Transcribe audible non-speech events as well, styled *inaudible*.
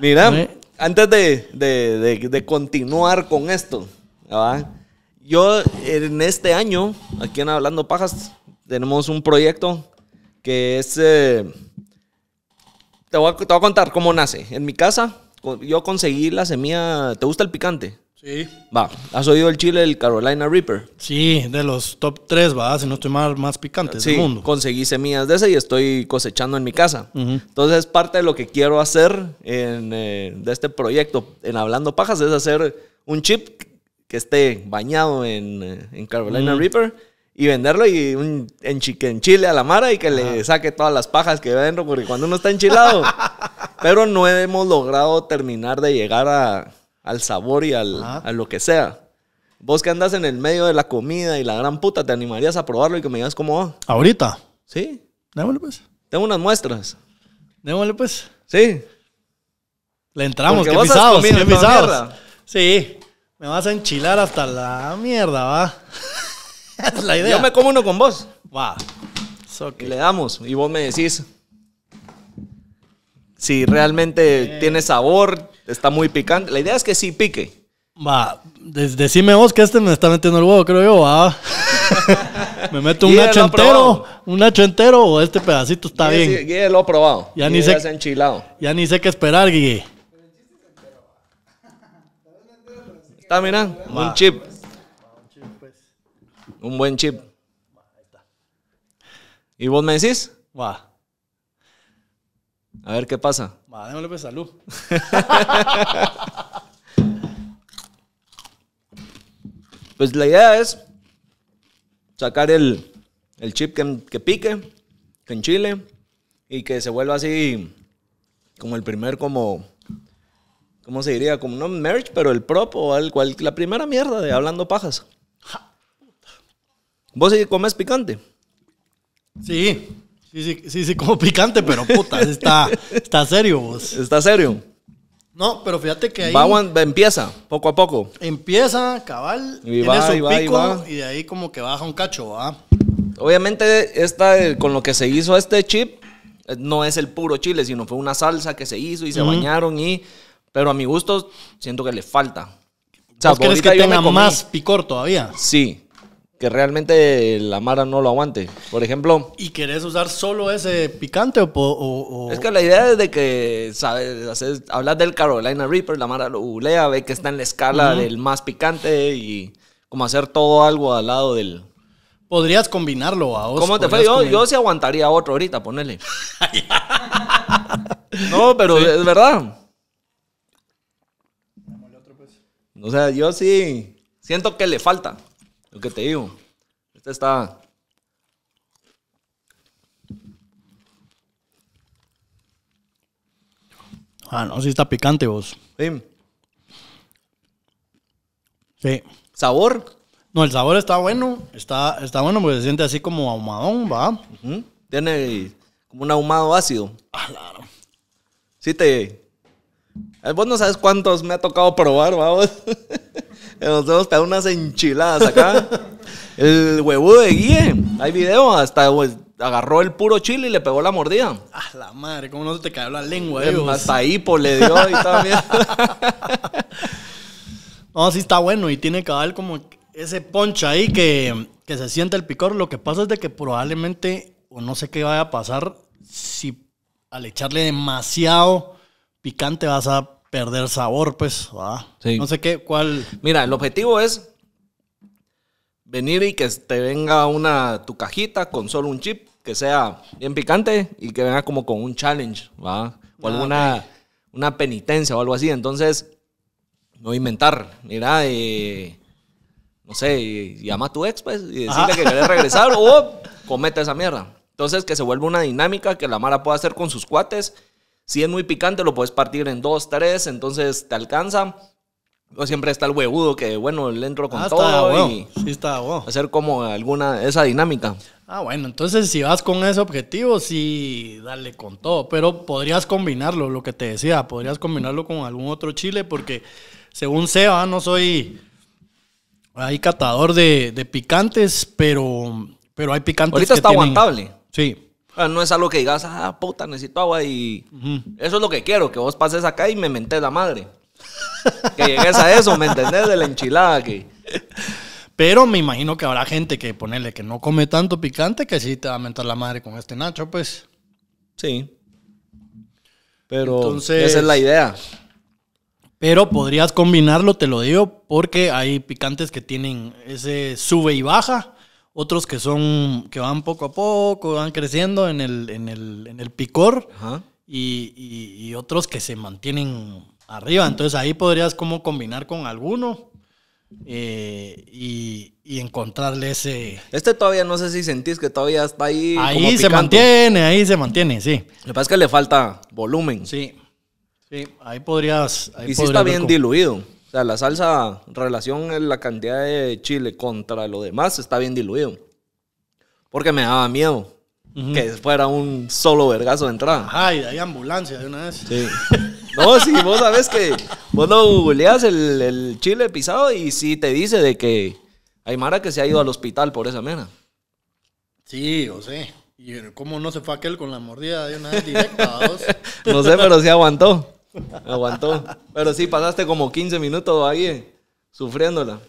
Mira, antes de, continuar con esto, yo en este año, aquí en Hablando Pajas, tenemos un proyecto que es... Eh, te, te voy a contar cómo nace. En mi casa, yo conseguí la semilla... ¿Te gusta el picante? Sí. Va, ¿has oído el chile del Carolina Reaper? Sí, de los top tres, va, si no estoy mal, más picante sí, del mundo. conseguí semillas de ese y estoy cosechando en mi casa. Entonces, parte de lo que quiero hacer en, eh, de este proyecto, en Hablando Pajas, es hacer un chip que esté bañado en, eh, Carolina Reaper y venderlo y un, en, chile a la mara y que le saque todas las pajas que adentro, porque cuando uno está enchilado. *laughs* pero no hemos logrado terminar de llegar a al sabor y al, a lo que sea. Vos que andas en el medio de la comida y la gran puta, ¿te animarías a probarlo y que me digas cómo va? ¿Ahorita? Sí. Démosle pues. Tengo unas muestras. Démosle pues. Sí. Le entramos, qué pisados, Sí. Me vas a enchilar hasta la mierda, va. *laughs* es la idea. Yo me como uno con vos. Va. Le damos y vos me decís si realmente eh. tiene sabor, Está muy picante. La idea es que sí pique. Va, decime vos que este me está metiendo el huevo, creo yo, *laughs* me meto un nacho entero, un hacho entero o este pedacito está bien. Guille lo ha probado. Ya ni sé, enchilado. Ya ni sé qué esperar, Guille. Está, mira, un chip. Un buen chip. ¿Y vos me decís? Va. A ver qué pasa. Déjame pues salud. *laughs* pues la idea es sacar el, el chip que, pique, que en Chile, y que se vuelva así como el primer como ¿cómo se diría? Como no merch, pero el prop o cual, la primera mierda de hablando pajas. ¿Vos sí comes picante? Sí. Sí, sí, sí, como picante, pero puta, está, está serio vos. Está serio. No, pero fíjate que ahí. empieza, poco a poco. Empieza, cabal, y tiene va, su y pico, y, de ahí como que baja un cacho, va. Obviamente, está eh, con lo que se hizo este chip, eh, no es el puro chile, sino fue una salsa que se hizo y se bañaron y... Pero a mi gusto, siento que le falta. O crees que tenga más picor todavía? Sí que realmente la Mara no lo aguante. Por ejemplo. ¿Y querés usar solo ese picante o.? Es que la idea es de que, ¿sabes? Haces, hablas del Carolina Reaper, la Mara lo ve que está en la escala del más picante y como hacer todo algo al lado del. Podrías combinarlo a ¿Cómo te fue? Yo, sí aguantaría otro ahorita, ponele. *laughs* no, pero es verdad. Pues. O sea, yo sí siento que le falta. Lo que te digo. Este está. Ah, no, si está picante vos. Sí. Sí. ¿Sabor? No, el sabor está bueno. Está, está bueno porque se siente así como ahumadón, va. Tiene como un ahumado ácido. Ah, claro. Sí te... Eh, vos no sabes cuántos me ha tocado probar, vamos. *laughs* Nosotros tenemos unas enchiladas acá. *laughs* El huevudo de Guille. Hay video. Hasta pues, agarró el puro chile y le pegó la mordida. A la madre, cómo no se te cae la lengua, em, Hasta hipo pues, le dio y también. *laughs* no, sí está bueno. Y tiene que cabal como ese poncho ahí que, se siente el picor. Lo que pasa es de que probablemente, o no sé qué vaya a pasar, si al echarle demasiado picante vas a perder sabor, pues. Sí. No sé qué, cuál. Mira, el objetivo es venir y que te venga una tu cajita con solo un chip que sea bien picante y que venga como con un challenge, ¿va? O ah, alguna una penitencia o algo así. Entonces, no inventar. Mira, eh, no sé, llama a tu ex, pues, y decirle que querés regresar o *laughs* comete esa mierda. Entonces, que se vuelva una dinámica que la Mara pueda hacer con sus cuates si es muy picante, lo puedes partir en dos, tres, entonces te alcanza. O siempre está el huevudo que, bueno, le entro con ah, todo y sí está, hacer como alguna, esa dinámica. Ah, bueno, entonces si vas con ese objetivo, sí, dale con todo. Pero podrías combinarlo, lo que te decía, podrías combinarlo con algún otro chile, porque según Seba, no soy ahí catador de, picantes, pero, pero hay picantes. Ahorita que está aguantable. Sí, no es algo que digas, ah, puta, necesito agua y eso es lo que quiero, que vos pases acá y me mentes la madre. *laughs* que llegues a eso, ¿me entendés? De la enchilada Pero me imagino que habrá gente que ponerle que no come tanto picante que sí te va a mentar la madre con este Nacho, pues. Sí. Pero Entonces, esa es la idea. Pero podrías combinarlo, te lo digo, porque hay picantes que tienen ese sube y baja otros que son, que van poco a poco, van creciendo en el, picor, Y, otros que se mantienen arriba. Entonces ahí podrías como combinar con alguno eh, y, y, encontrarle ese... Este todavía no sé si sentís que todavía está ahí. Ahí se mantiene, ahí se mantiene, sí. Lo que pasa es que le falta volumen. Sí, sí, ahí podrías... y podrías está bien diluido. O sea, la salsa, relación en la cantidad de chile contra lo demás, está bien diluido. Porque me daba miedo que fuera un solo vergazo de entrada. Ajá, y de ambulancia de una vez. Sí. No, si vos sabes que vos no googleás el, chile pisado y si te dice de que hay Mara que se ha ido al hospital por esa mena. Sí, o sé. ¿Y eh, cómo no se fue aquel con la mordida de una vez directa? dos. *laughs* no sé, pero se sí aguantó aguantó. Pero sí, pasaste como 15 minutos ahí, eh, sufriéndola.